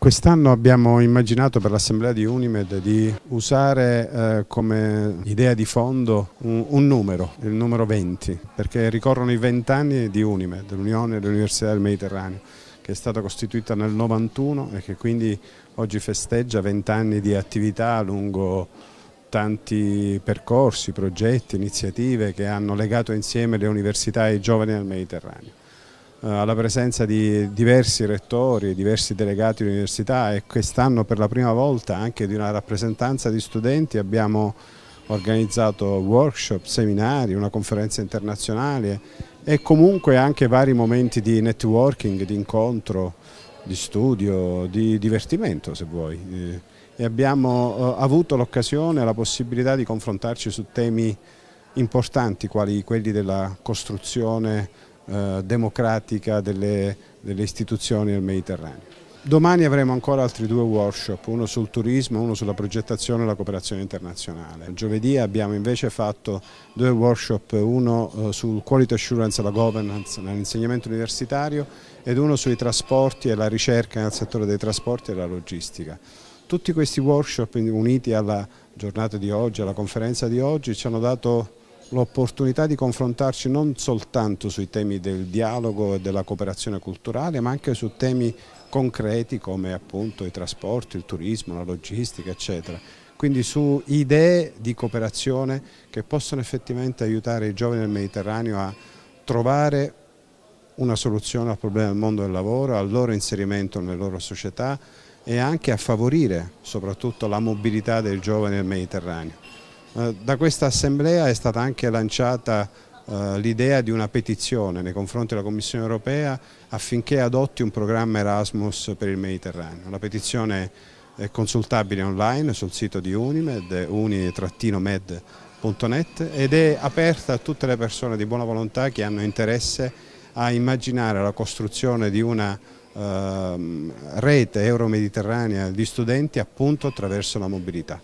Quest'anno abbiamo immaginato per l'assemblea di Unimed di usare eh, come idea di fondo un, un, numero, il numero 20, perché ricorrono i 20 anni di Unimed, l'Unione delle Università del Mediterraneo, che è stata costituita nel 91 e che quindi oggi festeggia 20 anni di attività lungo tanti percorsi, progetti, iniziative che hanno legato insieme le università e i giovani al Mediterraneo. Eh, alla presenza di diversi rettori, diversi delegati di università e quest'anno per la prima volta anche di una rappresentanza di studenti abbiamo organizzato workshop, seminari, una conferenza internazionale e comunque anche vari momenti di networking, di incontro, di studio, di divertimento se vuoi. Eh, e abbiamo eh, avuto l'occasione e la possibilità di confrontarci su temi importanti quali quelli della costruzione eh, democratica delle, delle istituzioni del Mediterraneo. Domani avremo ancora altri due workshop, uno sul turismo e uno sulla progettazione e la cooperazione internazionale. Giovedì abbiamo invece fatto due workshop, uno eh, sul quality assurance e la governance nell'insegnamento universitario ed uno sui trasporti e la ricerca nel settore dei trasporti e la logistica. Tutti questi workshop uniti alla giornata di oggi, alla conferenza di oggi, ci hanno dato l'opportunità di confrontarci non soltanto sui temi del dialogo e della cooperazione culturale ma anche su temi concreti come appunto i trasporti, il turismo, la logistica eccetera. Quindi su idee di cooperazione che possono effettivamente aiutare i giovani del Mediterraneo a trovare una soluzione al problema del mondo del lavoro, al loro inserimento nelle loro società e anche a favorire soprattutto la mobilità del giovane nel Mediterraneo. Eh, da questa assemblea è stata anche lanciata eh, l'idea di una petizione nei confronti della Commissione europea affinché adotti un programma Erasmus per il Mediterraneo. La petizione è consultabile online sul sito di Unimed, uni-med.net ed è aperta a tutte le persone di buona volontà che hanno interesse a immaginare la costruzione di una eh, rete euromediterranea di studenti appunto attraverso la mobilità.